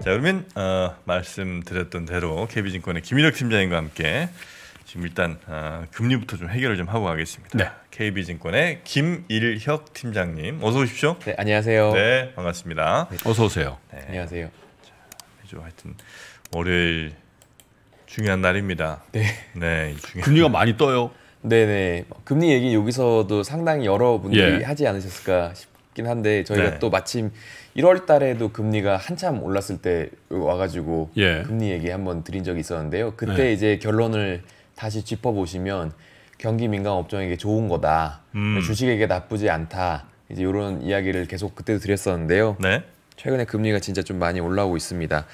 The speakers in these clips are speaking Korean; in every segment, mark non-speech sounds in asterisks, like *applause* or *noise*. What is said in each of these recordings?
자 그러면 어, 말씀드렸던 대로 KB증권의 김일혁 팀장님과 함께 지금 일단 어, 금리부터 좀 해결을 좀 하고 가겠습니다. 네. KB증권의 김일혁 팀장님 어서 오십시오. 네 안녕하세요. 네 반갑습니다. 네. 어서 오세요. 네. 안녕하세요. 자, 매주 하여튼 월요일 중요한 날입니다. 네. 네 중요한 금리가 많이 떠요. 네네 네. 뭐 금리 얘기 여기서도 상당히 여러분들이 예. 하지 않으셨을까 싶. 긴 한데 저희가 네. 또 마침 1월 달에도 금리가 한참 올랐을 때 와가지고 예. 금리 얘기 한번 드린 적이 있었는데요. 그때 네. 이제 결론을 다시 짚어보시면 경기 민간 업종에게 좋은 거다. 음. 주식에게 나쁘지 않다. 이제 이런 이야기를 계속 그때도 드렸었는데요. 네. 최근에 금리가 진짜 좀 많이 올라오고 있습니다.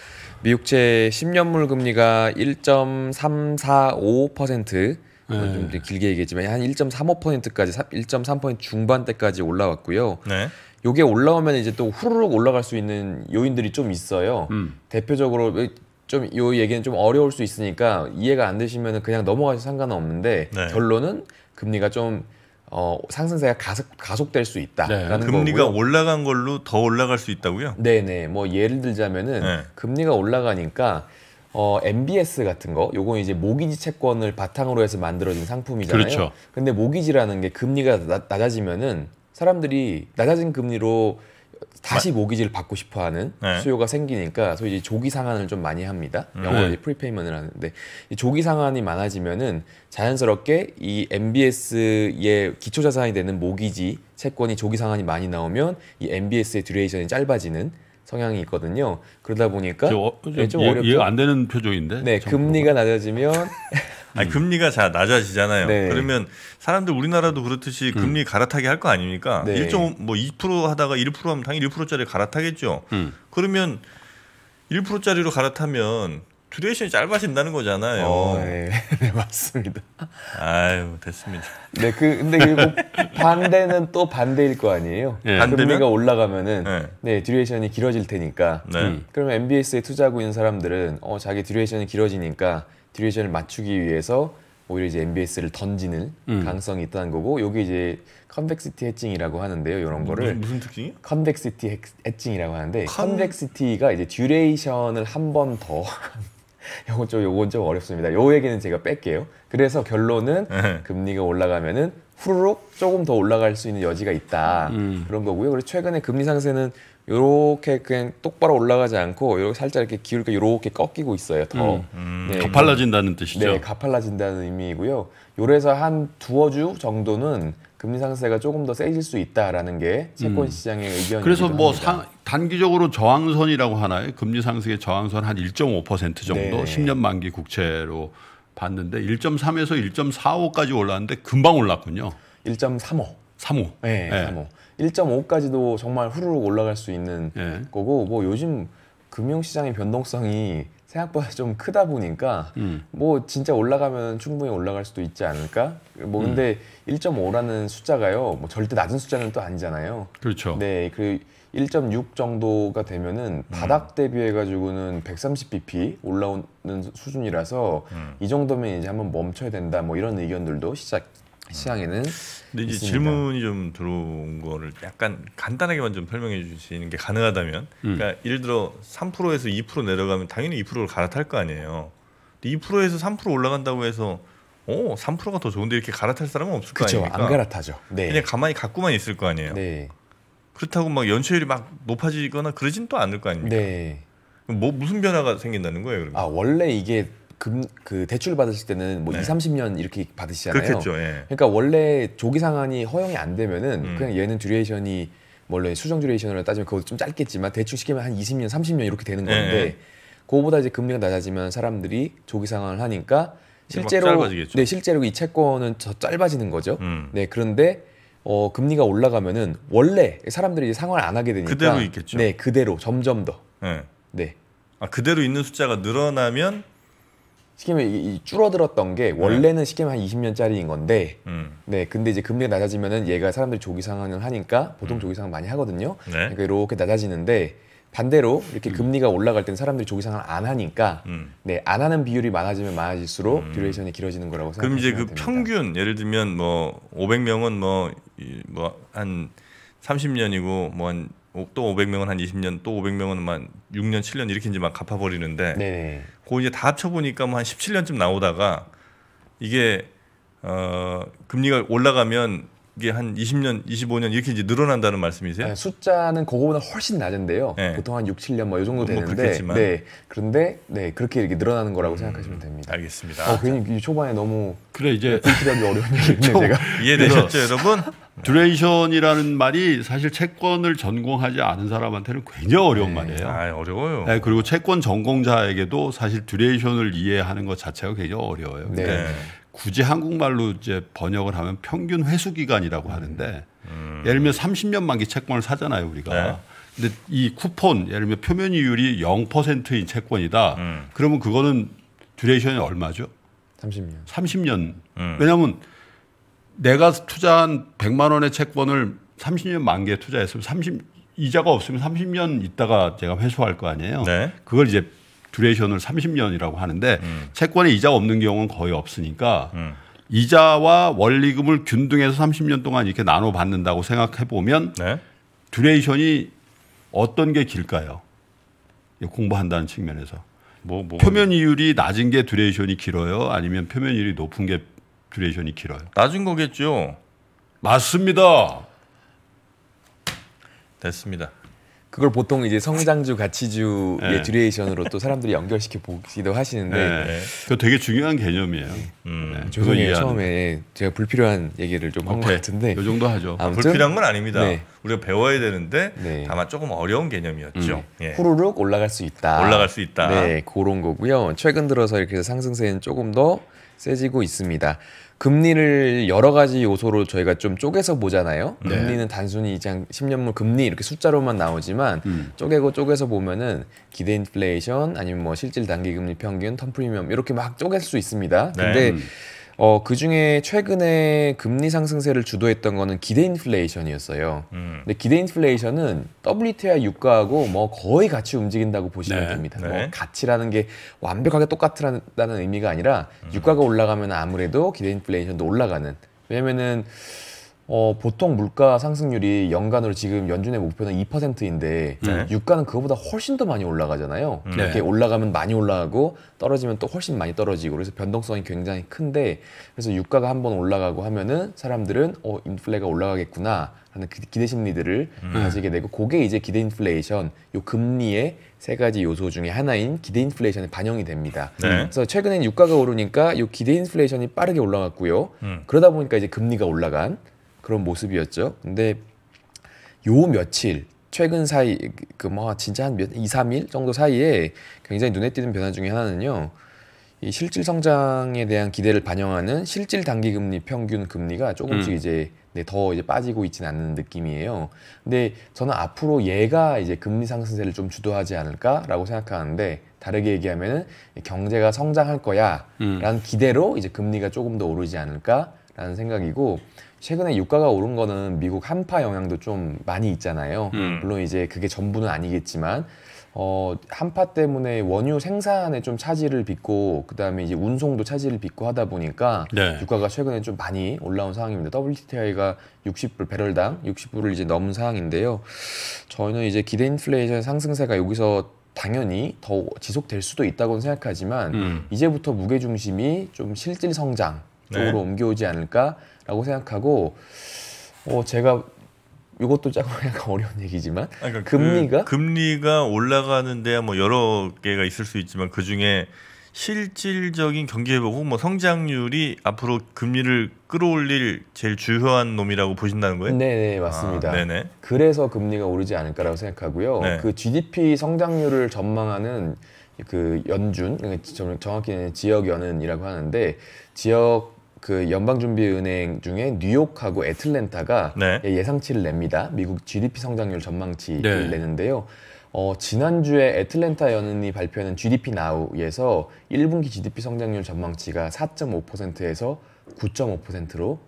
미국채 10년물 금리가 1.345%, 뭐 네. 좀 길게 얘기했지만 한 1.35%까지 1.3% 중반대까지 올라왔고요. 네. 요게 올라오면 이제 또 후루룩 올라갈 수 있는 요인들이 좀 있어요. 음. 대표적으로 좀 요 얘기는 좀 어려울 수 있으니까 이해가 안 되시면 그냥 넘어가셔도 상관은 없는데 네. 결론은 금리가 좀 어, 상승세가 가속, 가속될 수 있다라는 네. 금리가 거고요. 올라간 걸로 더 올라갈 수 있다고요? 네네. 뭐 예를 들자면은 네. 금리가 올라가니까 어, MBS 같은 거, 요건 이제 모기지 채권을 바탕으로 해서 만들어진 상품이잖아요. 그렇죠. 근데 모기지라는 게 금리가 나, 낮아지면은 사람들이 낮아진 금리로 다시 모기지를 받고 싶어하는 네. 수요가 생기니까 소위 이제 조기 상환을 좀 많이 합니다. 음. 영어로 네. 프리페이먼을 하는데 이 조기 상환이 많아지면은 자연스럽게 이 MBS의 기초 자산이 되는 모기지 채권이 조기 상환이 많이 나오면 이 MBS의 듀레이션이 짧아지는 성향이 있거든요. 그러다 보니까 저, 저, 어, 네, 좀 예, 어 이해가 안 되는 표정인데. 네, 금리가 낮아지면 *laughs* 아니 금리가 잘 낮아지잖아요. 네. 그러면 사람들 우리나라도 그렇듯이 음. 금리 음. 갈아타기 할거 아닙니까? 네. 1.뭐2% 하다가 1% 하면 당연히 1%짜리 갈아타겠죠. 음. 그러면 1%짜리로 갈아타면 듀레이션이 짧아진다는 거잖아요. 어, 네. *laughs* 네, 맞습니다. 아유, 됐습니다. 네, 그 근데 그리고 뭐 반대는 또 반대일 거 아니에요. 네. 금리가 올라가면은 네. 네. 듀레이션이 길어질 테니까. 네. 음. 그러면 MBS에 투자하고 있는 사람들은 어, 자기 듀레이션이 길어지니까 듀레이션을 맞추기 위해서 오히려 이제 MBS를 던지는 음. 가능성이 있다는 거고 여기 이제 컨벡시티 해칭이라고 하는데요. 이런 거를 무슨, 무슨 특징이? 컨벡시티 해칭이라고 하는데 컨... 컨벡시티가 이제 듀레이션을 한 번더 *laughs* 요건 좀 요건 좀 어렵습니다. 요 얘기는 제가 뺄게요. 그래서 결론은 네. 금리가 올라가면은 후루룩 조금 더 올라갈 수 있는 여지가 있다 음. 그런 거고요. 그리고 최근에 금리 상세는 요렇게 그냥 똑바로 올라가지 않고 요렇게 살짝 이렇게 기울까 요렇게 꺾이고 있어요. 더 음, 네. 음, 네, 가팔라진다는 뜻이죠. 네, 가팔라진다는 의미이고요. 요래서 한 두어 주 정도는 금리 상세가 조금 더 세질 수 있다라는 게 채권 음. 시장의 의견입니다. 그래서 뭐 상, 단기적으로 저항선이라고 하나요? 금리 상승의 저항선 한 1.5% 정도 네. 10년 만기 국채로 봤는데 1.3에서 1.45까지 올랐는데 금방 올랐군요. 1.35. 35. 네, 네. 35. 1.5까지도 정말 후루룩 올라갈 수 있는 네. 거고 뭐 요즘 금융시장의 변동성이 생각보다 좀 크다 보니까 음. 뭐 진짜 올라가면 충분히 올라갈 수도 있지 않을까? 뭐 근데 음. 1.5라는 숫자가요. 뭐 절대 낮은 숫자는 또 아니잖아요. 그렇죠. 네. 그1.6 정도가 되면은 음. 바닥 대비해 가지고는 130bp 올라오는 수준이라서 음. 이 정도면 이제 한번 멈춰야 된다 뭐 이런 의견들도 시작 시장에는 근데 이제 있습니다. 질문이 좀 들어온 거를 약간 간단하게만 좀 설명해 주시는 게 가능하다면 음. 그러니까 예를 들어 3%에서 2% 내려가면 당연히 2%를 갈아탈 거 아니에요. 근데 2%에서 3% 올라간다고 해서 어 3%가 더 좋은데 이렇게 갈아탈 사람은 없을 그쵸, 거 아닙니까? 안 갈아타죠. 네. 그냥 가만히 갖고만 있을 거 아니에요. 네. 그렇다고 막 연체율이 막 높아지거나 그러진 또 않을 거 아닙니까? 네. 뭐 무슨 변화가 생긴다는 거예요, 그러면? 아, 원래 이게 금, 그 대출 받으실 때는 뭐 네. 2, 30년 이렇게 받으시잖아요. 그렇겠죠. 예. 그러니까 원래 조기 상환이 허용이 안 되면은 음. 그냥 얘는 듀레이션이 뭐 원래 수정 듀레이션으로 따지면 그것도 좀 짧겠지만 대충 시키면 한 20년, 30년 이렇게 되는 네, 건데 예. 그거보다 이제 금리가 낮아지면 사람들이 조기 상환을 하니까 실제로 네, 실제로 이 채권은 더 짧아지는 거죠. 음. 네, 그런데 어, 금리가 올라가면은 원래 사람들이 이제 상환 안 하게 되니까 그대로 있겠죠. 네, 그대로 점점 더. 네. 네. 아, 그대로 있는 숫자가 늘어나면 시키면 이, 이 줄어들었던 게 원래는 시키면 한 20년짜리인 건데 음. 네 근데 이제 금리가 낮아지면은 얘가 사람들이 조기 상환을 하니까 보통 음. 조기 상환 많이 하거든요. 네. 그러니까 이렇게 낮아지는데 반대로 이렇게 음. 금리가 올라갈 땐 사람들이 조기 상환 안 하니까 음. 네안 하는 비율이 많아지면 많아질수록 음. 듀레이션이 길어지는 거라고 생각합니다. 그럼 이제 그 됩니다. 평균 예를 들면 뭐 500명은 뭐 뭐한 30년이고 뭐 한또 500명은 한 20년, 뭐 또 500명은 만 6년, 7년 이렇게 이제 막 갚아버리는데 네. 그 이제 다 합쳐보니까 뭐한 17년쯤 나오다가 이게 어 금리가 올라가면 이게 한 20년, 25년 이렇게 이제 늘어난다는 말씀이세요? 네, 숫자는 그거보다 훨씬 낮은데요. 네. 보통 한 6, 7년 뭐이 정도 뭐 되는데, 뭐 네, 그런데 네 그렇게 이렇게 늘어나는 거라고 음, 생각하시면 됩니다. 알겠습니다. 어, 괜히 초반에 너무 그래 이제 불필하게 네, 어려운 *laughs* 얘기했네 제가 이해되셨죠 여러분? 듀레이션이라는 네. 말이 사실 채권을 전공하지 않은 사람한테는 굉장히 어려운 네. 말이에요. 아, 어려워요. 네, 그리고 채권 전공자에게도 사실 듀레이션을 이해하는 것 자체가 굉장히 어려워요. 네. 근데 굳이 한국말로 이제 번역을 하면 평균 회수 기간이라고 음. 하는데 음. 예를 들면 30년 만기 채권을 사잖아요, 우리가. 네. 근데 이 쿠폰 예를 들면 표면 이율이 0%인 채권이다. 음. 그러면 그거는 듀레이션이 얼마죠? 30년. 30년. 음. 왜냐면 하 내가 투자한 100만 원의 채권을 30년 만기에 투자했으면 30 이자가 없으면 30년 있다가 제가 회수할 거 아니에요. 네. 그걸 이제 듀레이션을 30년이라고 하는데 음. 채권에 이자 없는 경우는 거의 없으니까 음. 이자와 원리금을 균등해서 30년 동안 이렇게 나눠 받는다고 생각해 보면 네. 듀레이션이 어떤 게 길까요? 공부한다는 측면에서. 뭐, 뭐, 표면 이율이 낮은 게 듀레이션이 길어요? 아니면 표면 이율이 높은 게 듀레이션이 길어요. 낮은 거겠죠. 맞습니다. 됐습니다. 그걸 보통 이제 성장주, 가치주의 네. 듀레이션으로 또 사람들이 연결시켜 보기도 하시는데 네. 그 되게 중요한 개념이에요. 네. 음. 네. 아, 죄송해요 처음에 제가 불필요한 얘기를 좀 한 것 같은데 요 정도 하죠. 아무튼, 불필요한 건 아닙니다. 네. 우리가 배워야 되는데 네. 다만 조금 어려운 개념이었죠. 음. 예. 후루룩 올라갈 수 있다. 올라갈 수 있다. 네, 그런 거고요. 최근 들어서 이렇게 상승세는 조금 더 세지고 있습니다. 금리를 여러 가지 요소로 저희가 좀 쪼개서 보잖아요. 네. 금리는 단순히 이제 10년물 뭐 금리 이렇게 숫자로만 나오지만 음. 쪼개고 쪼개서 보면은 기대 인플레이션 아니면 뭐 실질 단기 금리 평균 턴 프리미엄 이렇게 막 쪼갤 수 있습니다. 네. 근데 음. 어, 그 중에 최근에 금리 상승세를 주도했던 거는 기대 인플레이션이었어요. 음. 근데 기대 인플레이션은 WTI 유가하고 뭐 거의 같이 움직인다고 보시면 네, 됩니다. 네. 뭐가치라는게 완벽하게 똑같다는 의미가 아니라 음. 유가가 올라가면 아무래도 기대 인플레이션도 올라가는. 왜냐면은 어, 보통 물가 상승률이 연간으로 지금 연준의 목표는 2%인데 네. 유가는 그거보다 훨씬 더 많이 올라가잖아요. 음. 네. 이렇게 올라가면 많이 올라가고 떨어지면 또 훨씬 많이 떨어지고 그래서 변동성이 굉장히 큰데 그래서 유가가 한 번 올라가고 하면은 사람들은 어 인플레가 올라가겠구나 하는 그 기대 심리들을 음. 가지게 되고 그게 이제 기대 인플레이션 요 금리의 세 가지 요소 중에 하나인 기대 인플레이션에 반영이 됩니다. 네. 그래서 최근엔 유가가 오르니까 요 기대 인플레이션이 빠르게 올라갔고요. 음. 그러다 보니까 이제 금리가 올라간 그런 모습이었죠. 근데 요 며칠 최근 사이 그 뭐 진짜 한 몇, 2, 3일 정도 사이에 굉장히 눈에 띄는 변화 중에 하나는요. 이 실질 성장에 대한 기대를 반영하는 실질 단기 금리 평균 금리가 조금씩 음. 이제 네, 더 이제 빠지고 있지는 않는 느낌이에요. 근데 저는 앞으로 얘가 이제 금리 상승세를 좀 주도하지 않을까라고 생각하는데 다르게 얘기하면은 경제가 성장할 거야라는 음. 기대로 이제 금리가 조금 더 오르지 않을까라는 생각이고 최근에 유가가 오른 거는 미국 한파 영향도 좀 많이 있잖아요. 음. 물론 이제 그게 전부는 아니겠지만 어, 한파 때문에 원유 생산에 좀 차질을 빚고 그다음에 이제 운송도 차질을 빚고 하다 보니까 네. 유가가 최근에 좀 많이 올라온 상황입니다. WTI가 60불 배럴당 60불을 이제 넘은 상황인데요. 저희는 이제 기대 인플레이션 상승세가 여기서 당연히 더 지속될 수도 있다고 생각하지만 음. 이제부터 무게 중심이 좀 실질 성장 쪽으로 네. 옮겨오지 않을까라고 생각하고 어, 제가 이것도 조금 약간 어려운 얘기지만 그러니까 그 금리가 그 금리가 올라가는데 뭐 여러 개가 있을 수 있지만 그 중에 실질적인 경기 회복 혹은 뭐 성장률이 앞으로 금리를 끌어올릴 제일 주요한 놈이라고 보신다는 거예요? 네, 네 맞습니다. 아, 네네. 그래서 금리가 오르지 않을까라고 생각하고요. 네. 그 GDP 성장률을 전망하는 그 연준, 그러니까 정확히는 지역 연은이라고 하는데 지역 그 연방준비은행 중에 뉴욕하고 애틀랜타가 네. 예, 예상치를 냅니다. 미국 GDP 성장률 전망치를 네. 내는데요. 어, 지난주에 애틀랜타 연은이 발표하는 GDP 나우에서 1분기 GDP 성장률 전망치가 4.5%에서 9.5%로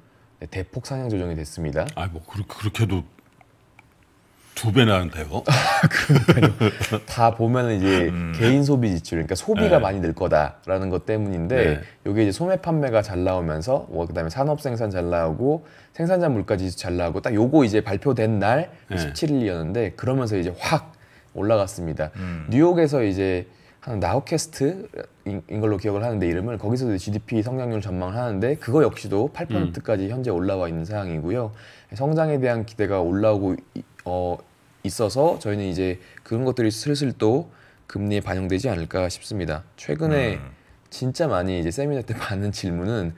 대폭 상향 조정이 됐습니다. 아, 뭐 그렇게, 그렇게도 두 배나 한대요. *laughs* 그러니까다 보면 이제 음. 개인 소비 지출, 그러니까 소비가 네. 많이 늘 거다라는 것 때문인데 이게 네. 이제 소매 판매가 잘 나오면서 뭐 그다음에 산업 생산 잘 나오고 생산자 물가 지잘 나오고 딱 요거 이제 발표된 날 네. 17일이었는데 그러면서 이제 확 올라갔습니다. 음. 뉴욕에서 이제 한 나우캐스트인 걸로 기억을 하는데 이름을 거기서도 GDP 성장률 전망을 하는데 그거 역시도 8%까지 음. 현재 올라와 있는 상황이고요. 성장에 대한 기대가 올라오고 어, 있어서 저희는 이제 그런 것들이 슬슬 또 금리에 반영되지 않을까 싶습니다. 최근에 음. 진짜 많이 이제 세미나 때 *laughs* 받는 질문은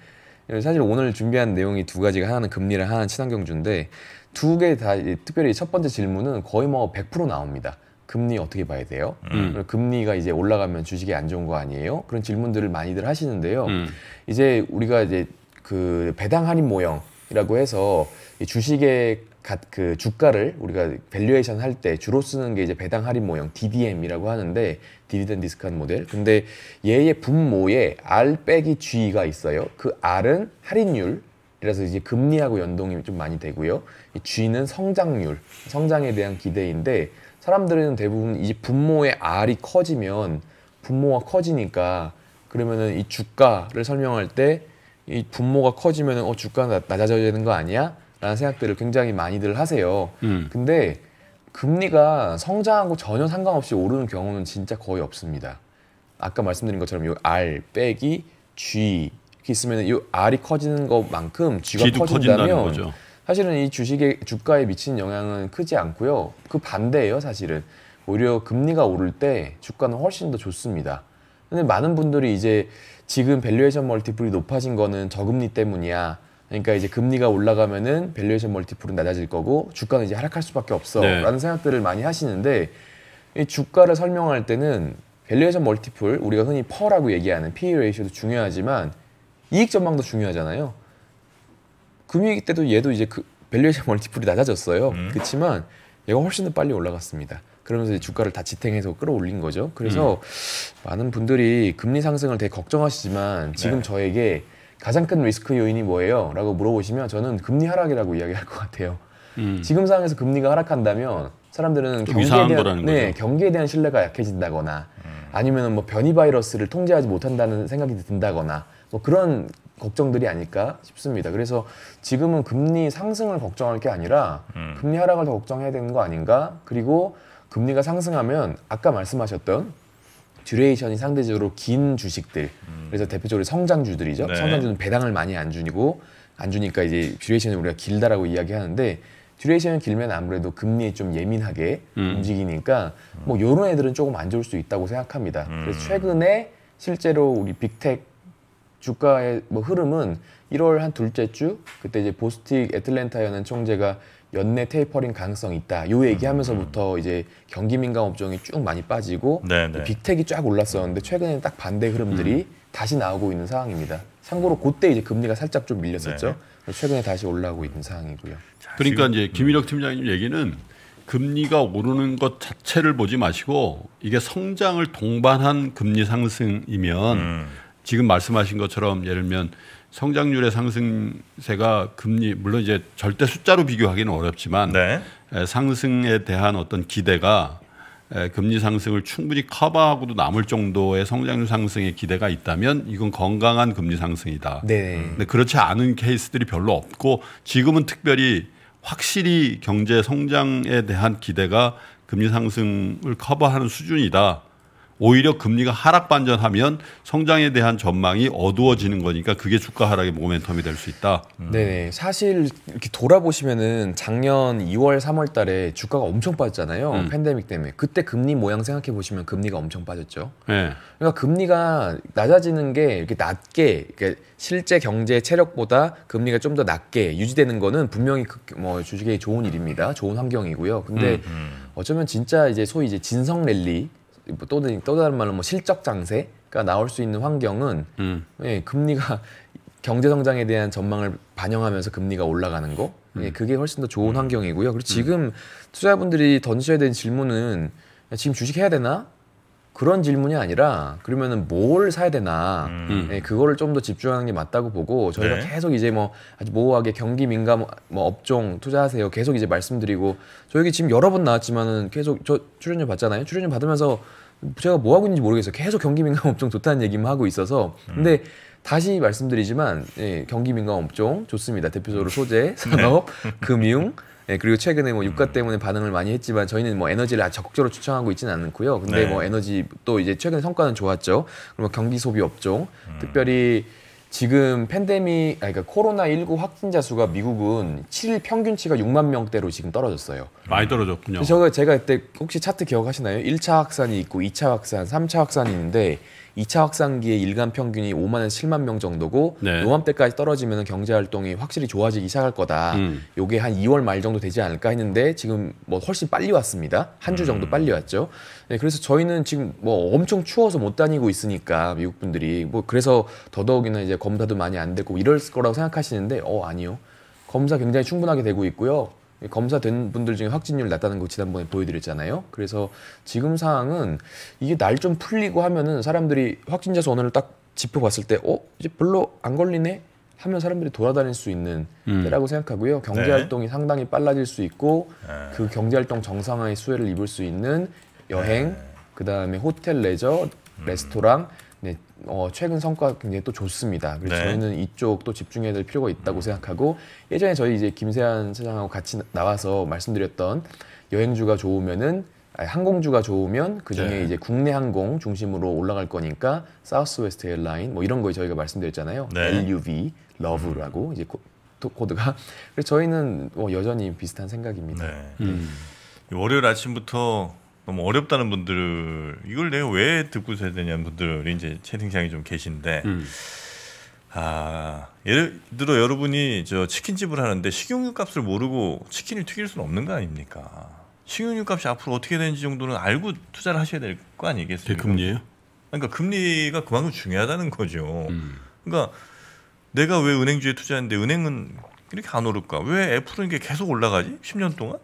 사실 오늘 준비한 내용이 두 가지가 하나는 금리를 하나는 친환경주인데 두 개 다 특별히 첫 번째 질문은 거의 뭐 100% 나옵니다. 금리 어떻게 봐야 돼요? 음. 금리가 이제 올라가면 주식이 안 좋은 거 아니에요? 그런 질문들을 많이들 하시는데요. 음. 이제 우리가 이제 그 배당 할인 모형 이라고 해서 이 주식의 그 주가를 우리가 밸류에이션 할 때 주로 쓰는 게 이제 배당 할인 모형 DDM이라고 하는데 디비덴 디스카운 모델. 근데 얘의 분모에 R 빼기 G가 있어요. 그 R은 할인율 이라서 이제 금리하고 연동이 좀 많이 되고요. 이 G는 성장률, 성장에 대한 기대인데 사람들은 대부분 이 분모의 R이 커지면 분모가 커지니까 그러면은 이 주가를 설명할 때이 분모가 커지면 어 주가가 낮아져야 되 는거 아니야? 라는 생각들을 굉장히 많이들 하세요. 음. 근데 금리가 성장하고 전혀 상관없이 오르는 경우는 진짜 거의 없습니다. 아까 말씀드린 것처럼 요 R 빼기 G 이렇게 있으면 이 R이 커지는 것만큼 G가 G도 커진다면 거죠. 사실은 이 주식의 주가에 미치는 영향은 크지 않고요. 그 반대예요, 사실은. 오히려 금리가 오를 때 주가는 훨씬 더 좋습니다. 근데 많은 분들이 이제 지금 밸류에이션 멀티플이 높아진 거는 저금리 때문이야. 그러니까 이제 금리가 올라가면은 밸류에이션 멀티플은 낮아질 거고 주가는 이제 하락할 수밖에 없어라는 네. 생각들을 많이 하시는데 이 주가를 설명할 때는 밸류에이션 멀티플 우리가 흔히 퍼라고 얘기하는 PE 레이시오도 중요하지만 이익 전망도 중요하잖아요. 금융위기 때도 얘도 이제 그 밸류에이션 멀티플이 낮아졌어요. 음. 그렇지만 얘가 훨씬 더 빨리 올라갔습니다. 그러면서 주가를 다 지탱해서 끌어올린 거죠. 그래서 음. 많은 분들이 금리 상승을 되게 걱정하시지만 지금 네. 저에게 가장 큰 리스크 요인이 뭐예요? 라고 물어보시면 저는 금리 하락이라고 이야기할 것 같아요. 음. 지금 상황에서 금리가 하락한다면 사람들은 경기에 대한, 네, 경기에 대한 신뢰가 약해진다거나 음. 아니면 뭐 변이 바이러스를 통제하지 못한다는 생각이 든다거나 뭐 그런 걱정들이 아닐까 싶습니다. 그래서 지금은 금리 상승을 걱정할 게 아니라 음. 금리 하락을 더 걱정해야 되는 거 아닌가? 그리고 금리가 상승하면 아까 말씀하셨던 듀레이션이 상대적으로 긴 주식들 음. 그래서 대표적으로 성장주들이죠. 네. 성장주는 배당을 많이 안 주니고 안 주니까 이제 듀레이션이 우리가 길다라고 이야기하는데 듀레이션이 길면 아무래도 금리에 좀 예민하게 음. 움직이니까 뭐 요런 애들은 조금 안 좋을 수 있다고 생각합니다. 음. 그래서 최근에 실제로 우리 빅텍 주가의 뭐 흐름은 1월 한 둘째 주 그때 이제 보스틱 애틀랜타 연은 총재가 연내 테이퍼링 가능성이 있다. 요 얘기하면서부터 음, 음, 음. 이제 경기 민감 업종이 쭉 많이 빠지고 네, 네. 빅텍이 쫙 올랐었는데 최근에는 딱 반대 흐름들이 다시 나오고 있는 상황입니다. 참고로 그때 이제 금리가 살짝 좀 밀렸었죠. 네. 최근에 다시 올라오고 있는 상황이고요. 그러니까 이제 김일혁 팀장님 얘기는 금리가 오르는 것 자체를 보지 마시고 이게 성장을 동반한 금리 상승이면 음. 지금 말씀하신 것처럼 예를 들면 성장률의 상승세가 금리 물론 이제 절대 숫자로 비교하기는 어렵지만 네. 상승에 대한 어떤 기대가 금리 상승을 충분히 커버하고도 남을 정도의 성장률 상승의 기대가 있다면 이건 건강한 금리 상승이다. 네. 근데 그렇지 않은 케이스들이 별로 없고 지금은 특별히 확실히 경제 성장에 대한 기대가 금리 상승을 커버하는 수준이다. 오히려 금리가 하락 반전하면 성장에 대한 전망이 어두워지는 거니까 그게 주가 하락의 모멘텀이 될 수 있다. 음. 네, 사실 이렇게 돌아보시면은 작년 2월, 3월 달에 주가가 엄청 빠졌잖아요. 음. 팬데믹 때문에. 그때 금리 모양 생각해 보시면 금리가 엄청 빠졌죠. 네. 그러니까 금리가 낮아지는 게 이렇게 낮게 그러니까 실제 경제 체력보다 금리가 좀 더 낮게 유지되는 거는 분명히 그, 뭐 주식에 좋은 일입니다. 좋은 환경이고요. 근데 음, 음. 어쩌면 진짜 이제 소위 이제 진성 랠리 뭐 또, 또 다른 말로 뭐 실적 장세가 나올 수 있는 환경은 음. 예, 금리가 경제 성장에 대한 전망을 반영하면서 금리가 올라가는 거 음. 예, 그게 훨씬 더 좋은 음. 환경이고요. 그리고 음. 지금 투자자분들이 던져야 되는 질문은 지금 주식 해야 되나? 그런 질문이 아니라 그러면은 뭘 사야 되나 음. 네, 그거를 좀 더 집중하는 게 맞다고 보고 저희가 네. 계속 이제 뭐 아주 모호하게 경기 민감 뭐 업종 투자하세요 계속 이제 말씀드리고 저희 지금 여러 번 나왔지만은 계속 저 출연료 받잖아요 출연료 받으면서 제가 뭐 하고 있는지 모르겠어요 계속 경기 민감 *laughs* 업종 좋다는 얘기만 하고 있어서 음. 근데 음. 다시 말씀드리지만 예, 경기 민감 업종 좋습니다 대표적으로 소재 산업 네. 금융 예, 그리고 최근에 뭐 음. 유가 때문에 반응을 많이 했지만 저희는 뭐 에너지를 적극적으로 추천하고 있지는 않고요. 근데 네. 뭐 에너지 또 이제 최근 성과는 좋았죠. 그리고 뭐 경기 소비 업종, 음. 특별히 지금 팬데믹, 아니, 그러니까 코로나 19 확진자 수가 미국은 7일 평균치가 6만 명대로 지금 떨어졌어요. 많이 떨어졌군요. 제가 제 그때 혹시 차트 기억하시나요? 1차 확산이 있고 2차 확산, 3차 확산이 있는데 2차 확산기에 일간 평균이 5만에서 7만 명 정도고 네. 요맘때까지 떨어지면 경제 활동이 확실히 좋아지기 시작할 거다. 음. 요게 한 2월 말 정도 되지 않을까 했는데 지금 뭐 훨씬 빨리 왔습니다. 한 주 정도 음. 빨리 왔죠. 네, 그래서 저희는 지금 뭐 엄청 추워서 못 다니고 있으니까 미국 분들이 뭐 그래서 더더욱이나 이제 검사도 많이 안 되고 이럴 거라고 생각하시는데 어 아니요. 검사 굉장히 충분하게 되고 있고요. 검사된 분들 중에 확진율 낮다는 거 지난번에 보여드렸잖아요. 그래서 지금 상황은 이게 날 좀 풀리고 하면은 사람들이 확진자 수 오늘 딱 짚어봤을 때, 어 이제 별로 안 걸리네 하면 사람들이 돌아다닐 수 있는 음. 때라고 생각하고요. 경제 네. 활동이 네. 상당히 빨라질 수 있고 네. 그 경제 활동 정상화의 수혜를 입을 수 있는 여행, 네. 그 다음에 호텔 레저, 레스토랑 어, 최근 성과가 굉장히 또 좋습니다. 그래서 네. 저희는 이쪽또 집중해야 될 필요가 있다고 생각하고 예전에 저희 이제 김세한 사장하고 같이 나와서 말씀드렸던 여행주가 좋으면은 아니, 항공주가 좋으면 그 중에 네. 이제 국내 항공 중심으로 올라갈 거니까 사우스웨스트 에어라인 뭐 이런 거 저희가 말씀드렸잖아요. 네. LUV, 러브라고 음. 이제 코, 코드가 그래서 저희는 뭐 여전히 비슷한 생각입니다. 네. 음. 월요일 아침부터 너무 어렵다는 분들 이걸 내가 왜 듣고 있어야 되냐는 분들이 이제 채팅창이좀 계신데 음. 아 예를 들어 여러분이 저 치킨집을 하는데 식용유 값을 모르고 치킨을 튀길 수는 없는 거 아닙니까? 식용유 값이 앞으로 어떻게 되는지 정도는 알고 투자를 하셔야 될 거 아니겠습니까? 대금리예요? 그러니까 금리가 그만큼 중요하다는 거죠. 음. 그러니까 내가 왜 은행주에 투자했는데 은행은 이렇게 안 오를까? 왜 애플은 이게 계속 올라가지? 10년 동안?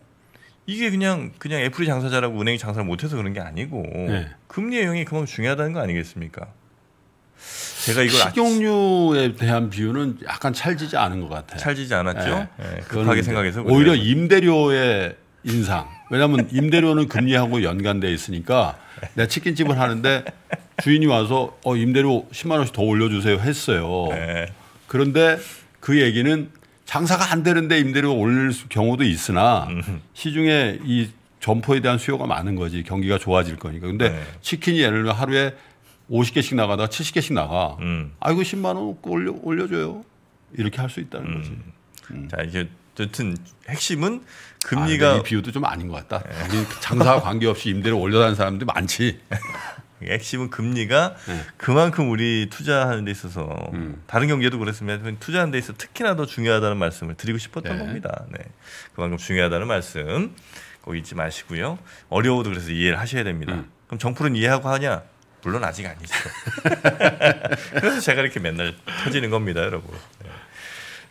이게 그냥 그냥 애플이 장사자라고 은행이 장사를 못해서 그런 게 아니고 네. 금리의 영향이 그만큼 중요하다는 거 아니겠습니까? 제가 이걸 식용유에 아치... 대한 비유는 약간 찰지지 않은 것 같아요. 찰지지 않았죠. 네. 네. 급하게 생각해서 오히려 임대료의 인상. 왜냐하면 임대료는 금리하고 연관돼 있으니까 내 치킨집을 하는데 주인이 와서 어 임대료 10만 원씩 더 올려주세요 했어요. 네. 그런데 그 얘기는 장사가 안 되는데 임대료가 올릴 경우도 있으나 시중에 이 점포에 대한 수요가 많은 거지 경기가 좋아질 거니까. 근데 네. 치킨이 예를 들어 하루에 50개씩 나가다 가 70개씩 나가. 음. 아이고 10만 원 올려 올려줘요. 이렇게 할 수 있다는 음. 거지. 음. 음. 자 이게 여튼 핵심은 금리가 아, 이 비유도 좀 아닌 것 같다. 네. 장사와 관계없이 임대를 올려다는 사람들 이 많지. *laughs* 액심은 금리가 네. 그만큼 우리 투자하는 데 있어서 음. 다른 경기도그랬습니다 투자하는 데 있어서 특히나 더 중요하다는 말씀을 드리고 싶었던 네. 겁니다. 네. 그만큼 중요하다는 말씀 꼭 잊지 마시고요. 어려워도 그래서 이해를 하셔야 됩니다. 음. 그럼 정풀은 이해하고 하냐? 물론 아직 아니죠. *laughs* 그래서 제가 이렇게 맨날 터지는 겁니다, 여러분. 네.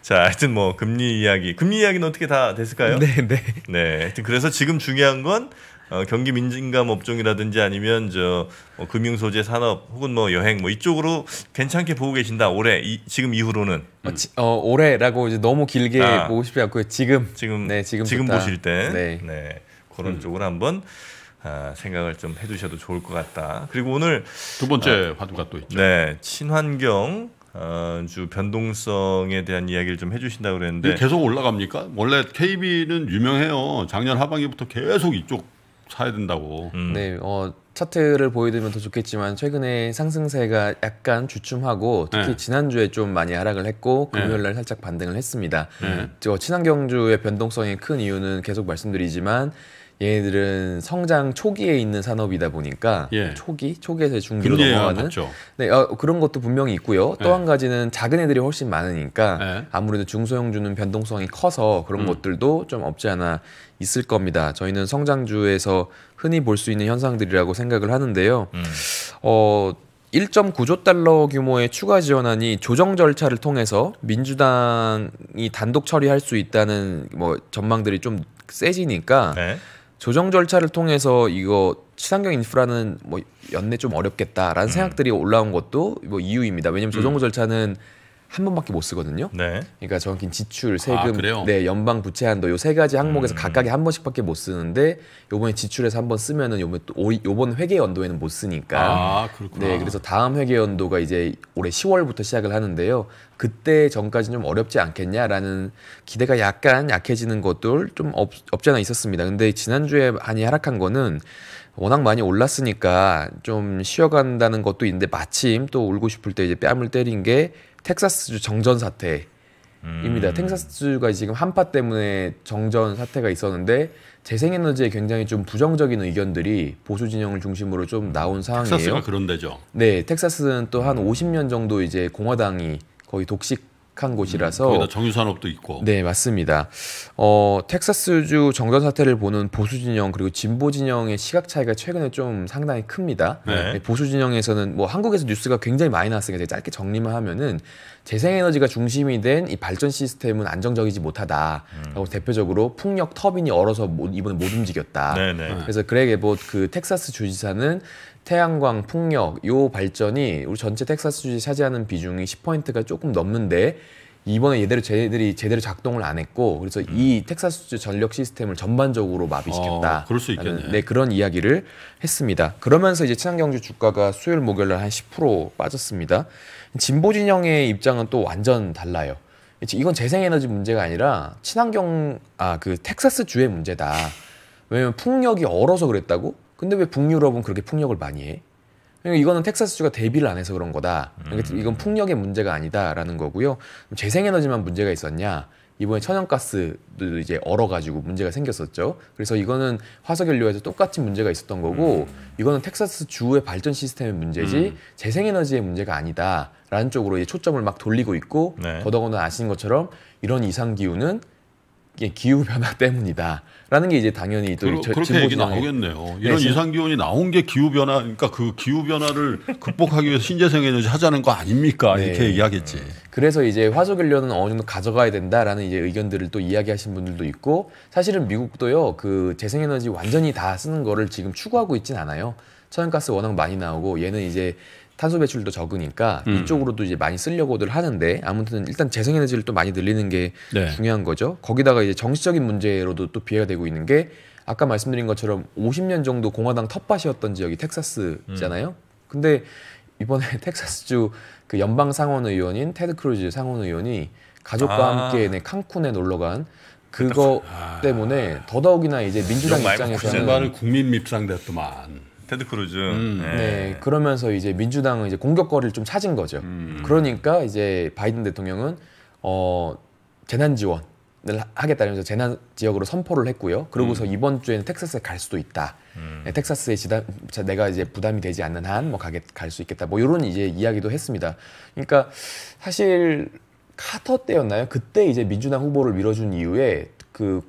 자, 하여튼 뭐 금리 이야기, 금리 이야기는 어떻게 다 됐을까요? 네, 네. 네, 하여튼 그래서 지금 중요한 건 어, 경기 민감 업종이라든지 아니면 저뭐 금융 소재 산업 혹은 뭐 여행 뭐 이쪽으로 괜찮게 보고 계신다 올해 이, 지금 이후로는 어, 지, 어, 올해라고 이제 너무 길게 아, 보고 싶지 않고 지금 지금 네 지금 지금 보실 때 네. 네 그런 음. 쪽으로 한번 아, 생각을 좀 해두셔도 좋을 것 같다. 그리고 오늘 두 번째 아, 화두가 또 있죠. 네 친환경 어, 주 변동성에 대한 이야기를 좀 해주신다고 그랬는데 계속 올라갑니까? 원래 KB는 유명해요. 작년 하반기부터 계속 이쪽 사야 된다고. 음. 네, 어, 차트를 보여드리면 더 좋겠지만 최근에 상승세가 약간 주춤하고 특히 네. 지난주에 좀 많이 하락을 했고 금요일날 네. 살짝 반등을 했습니다. 네. 친환경주의 변동성이 큰 이유는 계속 말씀드리지만 얘네들은 성장 초기에 있는 산업이다 보니까 예. 초기 초기에서 중기로 넘어가는 맞죠. 네 어, 그런 것도 분명히 있고요. 또한 예. 가지는 작은 애들이 훨씬 많으니까 예. 아무래도 중소형주는 변동성이 커서 그런 음. 것들도 좀 없지 않아 있을 겁니다. 저희는 성장주에서 흔히 볼 수 있는 현상들이라고 생각을 하는데요. 음. 어. 1.9조 달러 규모의 추가 지원안이 조정 절차를 통해서 민주당이 단독 처리할 수 있다는 뭐 전망들이 좀 세지니까 네. 조정 절차를 통해서 이거 친환경 인프라는 뭐 연내 좀 어렵겠다라는 음. 생각들이 올라온 것도 뭐 이유입니다. 왜냐면 조정 음. 절차는 음. 한 번밖에 못 쓰거든요. 네. 그러니까 정확히 지출, 세금, 아, 네, 연방 부채 한도 요 세 가지 항목에서 음. 각각에 한 번씩밖에 못 쓰는데 요번에 지출해서 한 번 쓰면은 요번 또 요번 회계 연도에는 못 쓰니까. 아, 그렇구나. 네, 그래서 다음 회계 연도가 이제 올해 10월부터 시작을 하는데요. 그때 전까지 는좀 어렵지 않겠냐라는 기대가 약간 약해지는 것들 좀 없, 없지 않아 있었습니다. 근데 지난주에 많이 하락한 거는 워낙 많이 올랐으니까 좀 쉬어간다는 것도 있는데 마침 또 울고 싶을 때 이제 뺨을 때린 게 텍사스주 정전 사태 입니다. 음. 텍사스주가 지금 한파 때문에 정전 사태가 있었는데 재생에너지에 굉장히 좀 부정적인 의견들이 보수 진영을 중심으로 좀 나온 상황이에요. 텍사스가 그런 데죠. 네, 텍사스는 또 한 50년 음. 정도 이제 공화당이 거의 독식 약한 곳이라서 음, 정유산업도 있고 네 맞습니다. 어, 텍사스주 정전 사태를 보는 보수 진영 그리고 진보 진영의 시각 차이가 최근에 좀 상당히 큽니다. 네. 네 보수 진영에서는 뭐 한국에서 뉴스가 굉장히 많이 나왔으니까 짧게 정리만 하면은 재생에너지가 중심이 된 이 발전 시스템은 안정적이지 못하다라고 음. 대표적으로 풍력 터빈이 얼어서 이번에 못 움직였다. 네, 네. 그래서 그렉 게뭐 그 텍사스 주지사는 태양광, 풍력 요 발전이 우리 전체 텍사스주에 차지하는 비중이 10%가 조금 넘는데 이번에 얘대로 제들이 제대로 작동을 안 했고 그래서 음. 이 텍사스주 전력 시스템을 전반적으로 마비시켰다. 아, 그럴 수 있겠네. 네 그런 이야기를 했습니다. 그러면서 이제 친환경주 주가가 수요일 목요일 날 한 10% 빠졌습니다. 진보 진영의 입장은 또 완전 달라요. 이건 재생에너지 문제가 아니라 친환경 아 그 텍사스 주의 문제다. 왜냐면 풍력이 얼어서 그랬다고? 근데 왜 북유럽은 그렇게 폭력을 많이 해? 그러니까 이거는 텍사스주가 대비를 안 해서 그런 거다. 그 이건 풍력의 문제가 아니다라는 거고요. 재생에너지만 문제가 있었냐? 이번에 천연가스도 이제 얼어가지고 문제가 생겼었죠. 그래서 이거는 화석연료에서 똑같이 문제가 있었던 거고, 음. 이거는 텍사스 주의 발전 시스템의 문제지 음. 재생에너지의 문제가 아니다라는 쪽으로 이제 초점을 막 돌리고 있고, 네. 더더군다나 아시는 것처럼 이런 이상 기후는 예, 기후 변화 때문이다. 라는 게 이제 당연히 또 그러, 그렇게 얘기 나오겠네요. 네, 이런 네, 이상 기온이 나온 게 기후 변화 그러니까 그 기후 변화를 극복하기 위해서 신재생 에너지 하자는 거 아닙니까? 네. 이렇게 얘기하지 그래서 이제 화석 연료는 어느 정도 가져가야 된다라는 이제 의견들을 또 이야기하신 분들도 있고 사실은 미국도요. 그 재생 에너지 완전히 다 쓰는 거를 지금 추구하고 있진 않아요. 천연가스 워낙 많이 나오고 얘는 이제 탄소 배출도 적으니까 음. 이쪽으로도 이제 많이 쓰려고들 하는데 아무튼 일단 재생에너지를 또 많이 늘리는 게 네. 중요한 거죠. 거기다가 이제 정치적인 문제로도 또 비해가 되고 있는 게 아까 말씀드린 것처럼 50년 정도 공화당 텃밭이었던 지역이 텍사스잖아요. 음. 근데 이번에 *laughs* 텍사스주 그 연방 상원 의원인 테드 크루즈 상원 의원이 가족과 아. 함께 네, 칸쿤에 놀러 간 그거 아. 때문에 더더욱이나 이제 민주당 입장에서는 국민 밉상됐더만 테드 크루즈. 음. 네. 네. 그러면서 이제 민주당은 이제 공격거리를 좀 찾은 거죠. 음. 그러니까 이제 바이든 대통령은 어 재난 지원을 하겠다면서 재난 지역으로 선포를 했고요. 그러고서 음. 이번 주에는 텍사스에 갈 수도 있다. 음. 네, 텍사스에 지다, 내가 이제 부담이 되지 않는 한 뭐 가게 갈 수 있겠다. 뭐 이런 이제 이야기도 했습니다. 그러니까 사실 카터 때였나요? 그때 이제 민주당 후보를 밀어준 이후에 그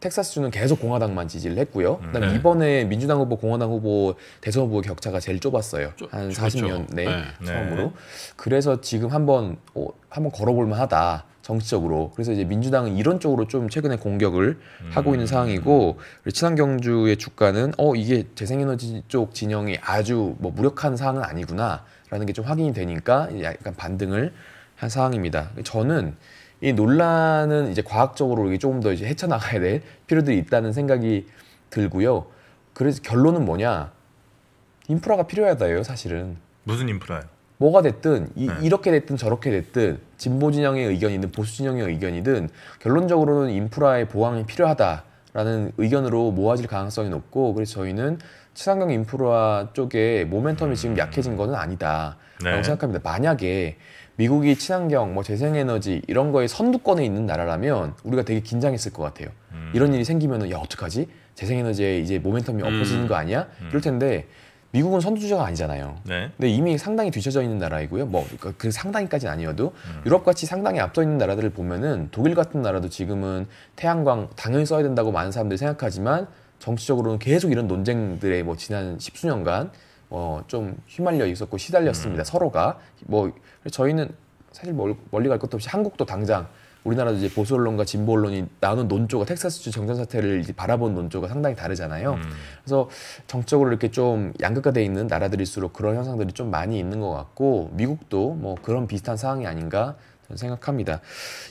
텍사스주는 계속 공화당만 지지를 했고요. 음. 그다음 네. 이번에 민주당 후보, 공화당 후보 대선 후보 격차가 제일 좁았어요. 쪼, 한 40년 내 네. 처음으로. 네. 그래서 지금 한번 어, 한번 걸어볼 만하다. 정치적으로 그래서 이제 민주당은 이런 쪽으로 좀 최근에 공격을 음. 하고 있는 상황이고 친환경주의 주가는 어 이게 재생에너지 쪽 진영이 아주 뭐 무력한 사항은 아니구나라는 게 좀 확인이 되니까 약간 반등을 한 상황입니다. 저는 이 논란은 이제 과학적으로 이게 조금 더 이제 헤쳐나가야 될 필요들이 있다는 생각이 들고요. 그래서 결론은 뭐냐? 인프라가 필요하다예요, 사실은. 무슨 인프라요? 뭐가 됐든 이, 네. 렇게 됐든 저렇게 됐든 진보 진영의 의견이든 보수 진영의 의견이든 결론적으로는 인프라의 보강이 필요하다라는 의견으로 모아질 가능성이 높고 그래서 저희는 친환경 인프라 쪽에 모멘텀이 지금 음. 약해진 것은 아니다라고 네. 생각합니다. 만약에 미국이 친환경, 뭐 재생에너지 이런 거에 선두권에 있는 나라라면 우리가 되게 긴장했을 것 같아요. 음. 이런 일이 생기면야 어떡하지? 재생에너지에 이제 모멘텀이 엎어지는 음. 거 아니야? 음. 이럴 텐데 미국은 선두주자가 아니잖아요. 네. 근데 이미 상당히 뒤쳐져 있는 나라이고요. 뭐그 그 상당히까지는 아니어도 음. 유럽 같이 상당히 앞서 있는 나라들을 보면은 독일 같은 나라도 지금은 태양광 당연히 써야 된다고 많은 사람들이 생각하지만 정치적으로는 계속 이런 논쟁들에 뭐 지난 십수년간 어, 좀 휘말려 있었고 시달렸습니다. 음. 서로가 뭐 저희는 사실 멀, 멀리 갈 것도 없이 한국도 당장 우리나라도 이제 보수 언론과 진보 언론이 나눈 논조가 텍사스주 정전 사태를 이제 바라본 논조가 상당히 다르잖아요. 음. 그래서 정적으로 이렇게 좀 양극화돼 있는 나라들일수록 그런 현상들이 좀 많이 있는 것 같고 미국도 뭐 그런 비슷한 상황이 아닌가 생각합니다.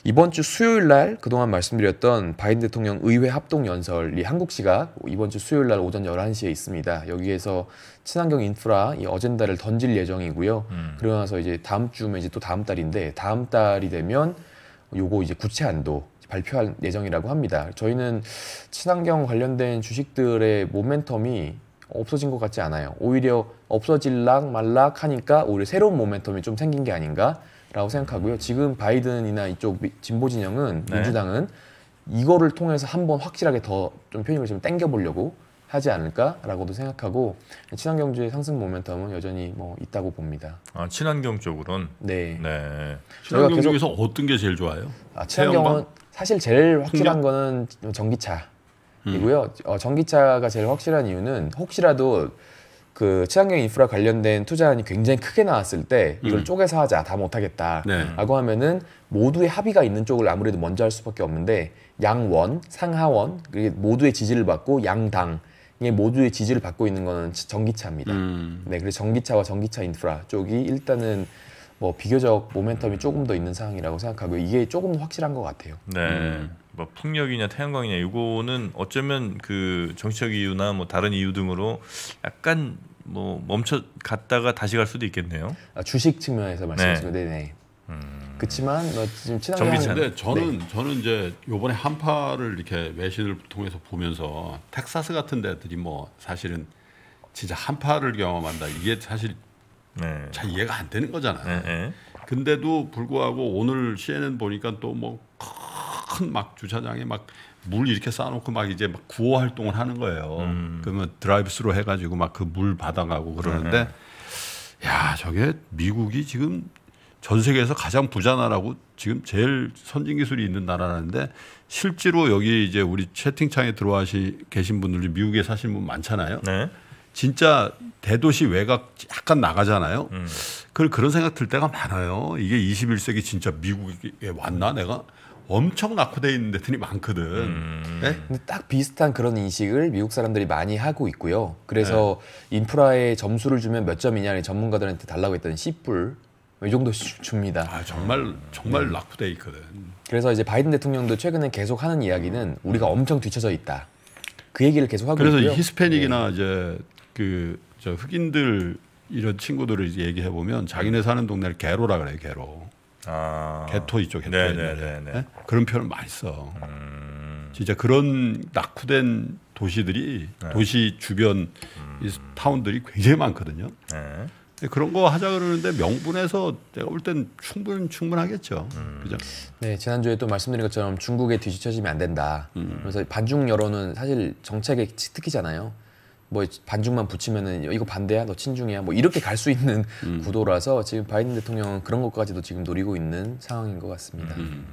이번 주 수요일 날 그동안 말씀드렸던 바이든 대통령 의회 합동 연설이 한국 시각 이번 주 수요일 날 오전 11시에 있습니다. 여기에서 친환경 인프라 이 어젠다를 던질 예정이고요. 음. 그러고 나서 이제 다음 주면 이제 또 다음 달인데 다음 달이 되면 요거 이제 구체 안도 발표할 예정이라고 합니다. 저희는 친환경 관련된 주식들의 모멘텀이 없어진 것 같지 않아요. 오히려 없어질락 말락 하니까 오히려 새로운 모멘텀이 좀 생긴 게 아닌가 라고 생각하고요. 지금 바이든이나 이쪽 진보 진영은 네. 민주당은 이거를 통해서 한번 확실하게 더좀 표현을 좀 땡겨보려고 하지 않을까라고도 생각하고 친환경주의 상승 모멘텀은 여전히 뭐 있다고 봅니다. 아 친환경 쪽으론 네. 네. 친환경 계속, 중에서 어떤 게 제일 좋아요? 아, 친환경은 태양광? 사실 제일 확실한 풍경? 거는 전기차이고요. 음. 어, 전기차가 제일 확실한 이유는 혹시라도 그 친환경 인프라 관련된 투자안이 굉장히 크게 나왔을 때 이걸 음. 쪼개서 하자 다 못하겠다라고 네. 하면은 모두의 합의가 있는 쪽을 아무래도 먼저 할 수밖에 없는데 양원 상하원 그리고 모두의 지지를 받고 양당 이 모두의 지지를 받고 있는 거는 전기차입니다. 음. 네, 그래서 전기차와 전기차 인프라 쪽이 일단은 뭐 비교적 모멘텀이 조금 더 있는 상황이라고 생각하고 이게 조금 확실한 것 같아요. 네. 음. 뭐 풍력이냐 태양광이냐 이거는 어쩌면 그 정치적 이유나 뭐 다른 이유 등으로 약간 뭐 멈춰 갔다가 다시 갈 수도 있겠네요. 아, 주식 측면에서 말씀하신 네. 네네. 음... 그렇지만 뭐 지금 친하게 하데 저는 네. 저는 이제 요번에 한파를 이렇게 외신을 통해서 보면서 텍사스 같은 데들이 뭐 사실은 진짜 한파를 경험한다 이게 사실 네. 잘 이해가 안 되는 거잖아요. 네. 네. 근데도 불구하고 오늘 CNN 보니까 또뭐 큰막 주차장에 막 물 이렇게 쌓아놓고 막 이제 막 구호 활동을 하는 거예요. 음. 그러면 드라이브스루 해가지고 막 그 물 받아가고 그러는데 네. 야 저게 미국이 지금 전 세계에서 가장 부자 나라고 지금 제일 선진 기술이 있는 나라라는데 실제로 여기 이제 우리 채팅창에 들어와 계신 분들 미국에 사시는 분 많잖아요. 네. 진짜 대도시 외곽 약간 나가잖아요. 음. 그 그런 생각 들 때가 많아요. 이게 21세기 진짜 미국에 왔나 내가? 엄청 낙후되어 있는 데들이 많거든. 음. 네? 딱 비슷한 그런 인식을 미국 사람들이 많이 하고 있고요. 그래서 네. 인프라에 점수를 주면 몇 점이냐는 전문가들한테 달라고 했던 10불 이 정도 줍니다. 아, 정말 정말 네. 낙후되어 있거든. 그래서 이제 바이든 대통령도 최근에 계속 하는 이야기는 음. 우리가 엄청 뒤쳐져 있다. 그 얘기를 계속 하고 그래서 있고요. 그래서 히스패닉이나 네. 이제 그 저 흑인들 이런 친구들을 얘기해 보면 자기네 사는 동네를 개로라 그래요, 개로. 아. 개토 있죠, 개토. 네? 그런 표현을 많이 써. 음. 진짜 그런 낙후된 도시들이 네. 도시 주변 음. 타운들이 굉장히 많거든요. 네. 그런 거 하자 그러는데 명분에서 내가 볼 땐 충분 충분하겠죠. 음. 그죠? 네 지난주에 또 말씀드린 것처럼 중국에 뒤집혀지면 안 된다. 음. 그래서 반중 여론은 사실 정책의 특트잖아요 뭐 반중만 붙이면은 이거 반대야 너 친중이야 뭐 이렇게 갈 수 있는 음. 구도라서 지금 바이든 대통령은 그런 것까지도 지금 노리고 있는 상황인 것 같습니다. 음.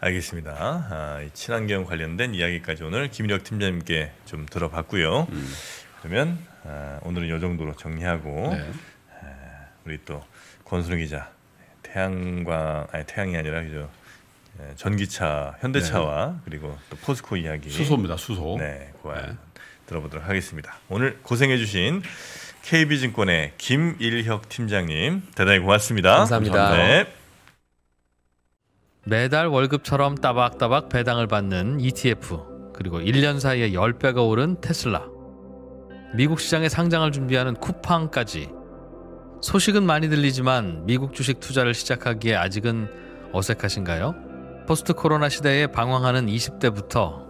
알겠습니다. 아, 친환경 관련된 이야기까지 오늘 김일혁 팀장님께 좀 들어봤고요. 음. 그러면 아, 오늘은 이 정도로 정리하고 네. 아, 우리 또 권순우 기자 태양광 아니 태양이 아니라 그죠 예, 전기차 현대차와 네. 그리고 또 포스코 이야기 수소입니다 수소 네, 고와 네. 들어보도록 하겠습니다. 오늘 고생해주신 KB증권의 김일혁 팀장님 대단히 고맙습니다. 감사합니다. 네. 매달 월급처럼 따박따박 배당을 받는 ETF 그리고 1년 사이에 10배가 오른 테슬라 미국 시장에 상장을 준비하는 쿠팡까지 소식은 많이 들리지만 미국 주식 투자를 시작하기에 아직은 어색하신가요? 포스트 코로나 시대에 방황하는 20대부터